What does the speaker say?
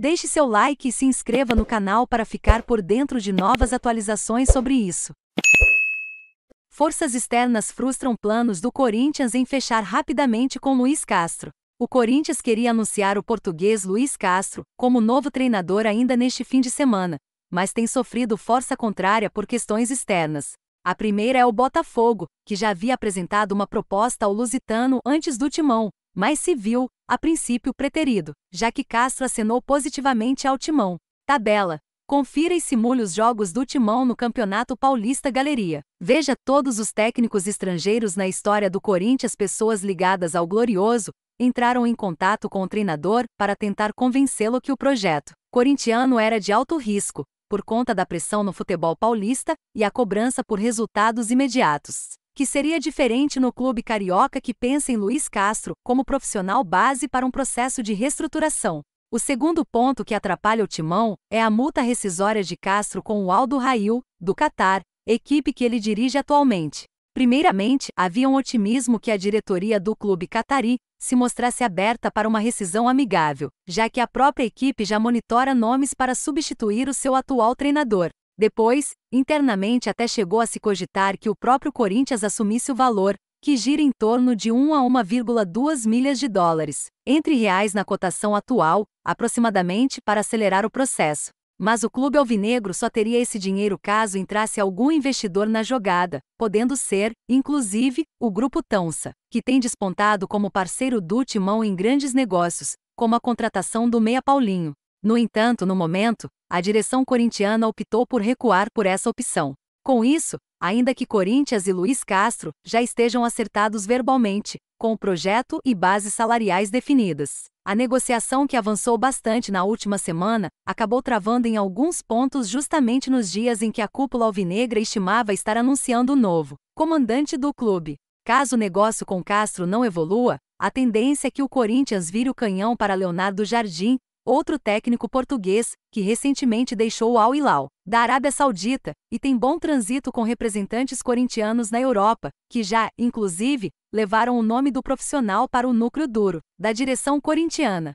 Deixe seu like e se inscreva no canal para ficar por dentro de novas atualizações sobre isso. Forças externas frustram planos do Corinthians em fechar rapidamente com Luiz Castro. O Corinthians queria anunciar o português Luiz Castro como novo treinador ainda neste fim de semana, mas tem sofrido força contrária por questões externas. A primeira é o Botafogo, que já havia apresentado uma proposta ao Lusitano antes do Timão, mas se viu, a princípio, preterido, já que Castro acenou positivamente ao Timão. Tabela. Confira e simule os jogos do Timão no Campeonato Paulista Galeria. Veja todos os técnicos estrangeiros na história do Corinthians, pessoas ligadas ao Glorioso, entraram em contato com o treinador para tentar convencê-lo que o projeto corintiano era de alto risco, por conta da pressão no futebol paulista e a cobrança por resultados imediatos que seria diferente no clube carioca que pensa em Luiz Castro como profissional base para um processo de reestruturação. O segundo ponto que atrapalha o timão é a multa rescisória de Castro com o Aldo Rail, do Catar, equipe que ele dirige atualmente. Primeiramente, havia um otimismo que a diretoria do clube catari se mostrasse aberta para uma rescisão amigável, já que a própria equipe já monitora nomes para substituir o seu atual treinador. Depois, internamente até chegou a se cogitar que o próprio Corinthians assumisse o valor, que gira em torno de 1 a 1,2 milhas de dólares, entre reais na cotação atual, aproximadamente para acelerar o processo. Mas o clube alvinegro só teria esse dinheiro caso entrasse algum investidor na jogada, podendo ser, inclusive, o grupo Tonsa, que tem despontado como parceiro do Timão em grandes negócios, como a contratação do Meia Paulinho, no entanto, no momento, a direção corintiana optou por recuar por essa opção. Com isso, ainda que Corinthians e Luiz Castro já estejam acertados verbalmente, com o projeto e bases salariais definidas, a negociação que avançou bastante na última semana acabou travando em alguns pontos justamente nos dias em que a cúpula alvinegra estimava estar anunciando o novo comandante do clube. Caso o negócio com Castro não evolua, a tendência é que o Corinthians vire o canhão para Leonardo Jardim, outro técnico português, que recentemente deixou o Al Hilal, da Arábia Saudita, e tem bom trânsito com representantes corintianos na Europa, que já, inclusive, levaram o nome do profissional para o núcleo duro da direção corintiana.